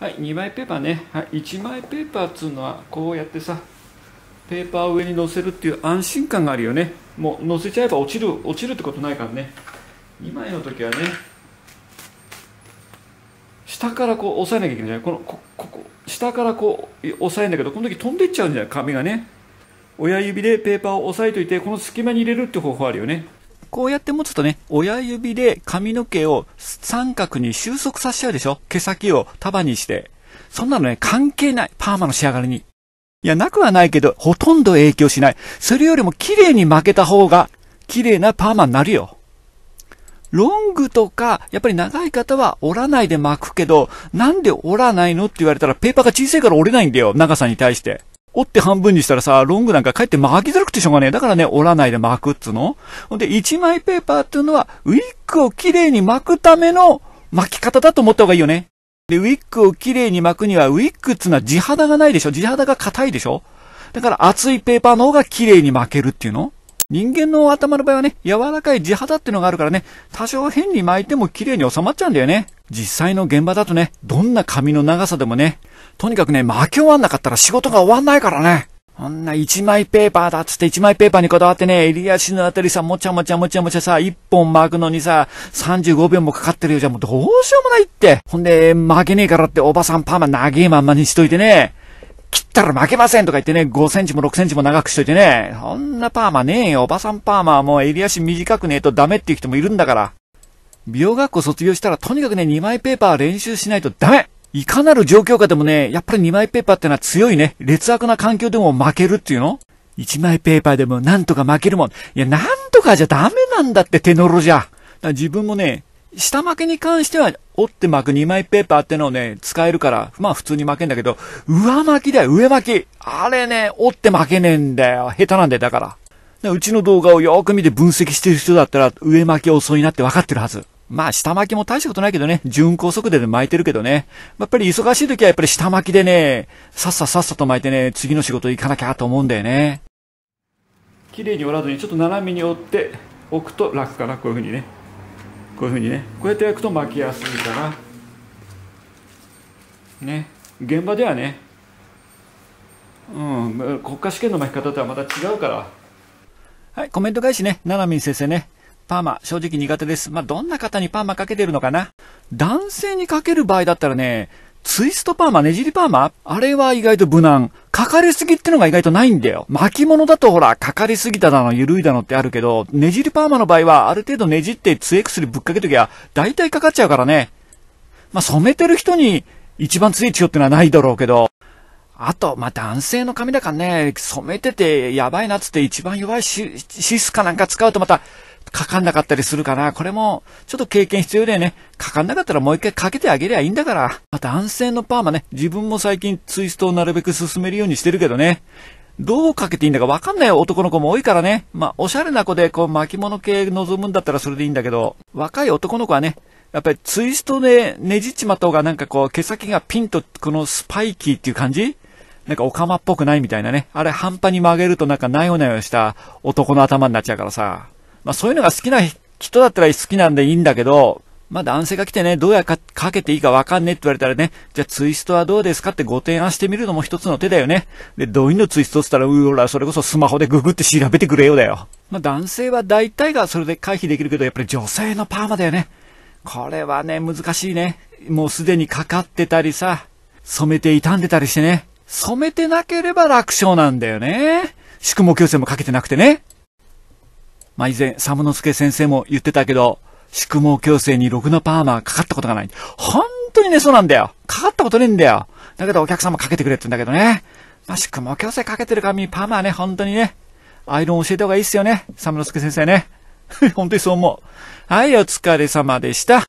はい、2枚ペーパーね。はい、1枚ペーパーっつうのは、こうやってさ、ペーパーを上に乗せるっていう安心感があるよね。もう乗せちゃえば落ちる、落ちるってことないからね。2枚の時はね、下からこう押さえなきゃいけないじゃないこのここ下からこう押さえるんだけど、この時飛んでいっちゃうんじゃない紙がね。親指でペーパーを押さえといて、この隙間に入れるって方法あるよね。こうやって持つとね、親指で髪の毛を三角に収束させちゃうでしょ毛先を束にして。そんなのね、関係ない。パーマの仕上がりに。いや、なくはないけど、ほとんど影響しない。それよりも綺麗に負けた方が、綺麗なパーマになるよ。ロングとか、やっぱり長い方は折らないで巻くけど、なんで折らないのって言われたらペーパーが小さいから折れないんだよ。長さに対して。折って半分にしたらさ、ロングなんかかえって巻きづらくてしょうがねえ。だからね、折らないで巻くっつうの。ほんで、1枚ペーパーっていうのは、ウィッグをきれいに巻くための巻き方だと思った方がいいよね。で、ウィッグをきれいに巻くには、ウィッグっつうのは地肌がないでしょ地肌が硬いでしょだから厚いペーパーの方がきれいに巻けるっていうの人間の頭の場合はね、柔らかい地肌ってのがあるからね、多少変に巻いても綺麗に収まっちゃうんだよね。実際の現場だとね、どんな髪の長さでもね、とにかくね、巻き終わんなかったら仕事が終わんないからね。こんな一枚ペーパーだっつって一枚ペーパーにこだわってね、襟足のあたりさ、もちゃもちゃもちゃもちゃさ、一本巻くのにさ、35秒もかかってるよじゃもうどうしようもないって。ほんで、巻けねえからっておばさんパーマ長いまんまにしといてね。切ったら負けませんとか言ってね、5センチも6センチも長くしといてね、そんなパーマねえよ、おばさんパーマはもう襟足短くねえとダメっていう人もいるんだから。美容学校卒業したらとにかくね、2枚ペーパー練習しないとダメいかなる状況下でもね、やっぱり2枚ペーパーってのは強いね、劣悪な環境でも負けるっていうの ?1 枚ペーパーでもなんとか負けるもん。いや、なんとかじゃダメなんだって手のろじゃ。自分もね、下負けに関しては折って巻く2枚ペーパーってのをね、使えるから、まあ普通に巻けんだけど、上巻きだよ、上巻き。あれね、折って巻けねえんだよ。下手なんだよ、だから。からうちの動画をよーく見て分析してる人だったら、上巻き遅いなって分かってるはず。まあ、下巻きも大したことないけどね、巡航速度で巻いてるけどね。やっぱり忙しい時はやっぱり下巻きでね、さっささっさと巻いてね、次の仕事行かなきゃと思うんだよね。綺麗に折らずにちょっと斜めに折って置くと楽かな、こういう風にね。こういうふうにねこうやって焼くと巻きやすいからね現場ではねうん国家試験の巻き方とはまた違うからはいコメント返しねななみん先生ねパーマ正直苦手ですまあどんな方にパーマかけてるのかな男性にかける場合だったらねツイストパーマ、ねじりパーマあれは意外と無難。かかりすぎってのが意外とないんだよ。巻物だとほら、かかりすぎただの、ゆるいだのってあるけど、ねじりパーマの場合は、ある程度ねじって杖薬ぶっかけときゃ、大体かかっちゃうからね。まあ、染めてる人に一番強い血よってのはないだろうけど。あと、まあ、男性の髪だからね、染めててやばいなっつって一番弱いシスかなんか使うとまた、かかんなかったりするから、これも、ちょっと経験必要だよね。かかんなかったらもう一回かけてあげりゃいいんだから。また、安静のパーマね、自分も最近ツイストをなるべく進めるようにしてるけどね。どうかけていいんだかわかんない男の子も多いからね。まあ、おしゃれな子で、こう、巻物系望むんだったらそれでいいんだけど、若い男の子はね、やっぱりツイストでねじっちまった方がなんかこう、毛先がピンと、このスパイキーっていう感じなんかオカマっぽくないみたいなね。あれ半端に曲げるとなんかなよなよした男の頭になっちゃうからさ。まあそういうのが好きな人だったら好きなんでいいんだけど、まあ男性が来てね、どうやかかけていいかわかんねえって言われたらね、じゃあツイストはどうですかってご提案してみるのも一つの手だよね。で、どういうのツイストって言ったら、うーら、それこそスマホでググって調べてくれよだよ。まあ男性は大体がそれで回避できるけど、やっぱり女性のパーマだよね。これはね、難しいね。もうすでにかかってたりさ、染めて傷んでたりしてね。染めてなければ楽勝なんだよね。宿毛矯正もかけてなくてね。まあ、以前、サムノスケ先生も言ってたけど、宿毛矯正にろくなパーマかかったことがない。本当にね、そうなんだよ。かかったことねえんだよ。だけどお客様かけてくれってんだけどね。まあ、宿毛矯正かけてる髪、パーマはね、本当にね、アイロン教えた方がいいっすよね。サムノスケ先生ね。本当にそう思う。はい、お疲れ様でした。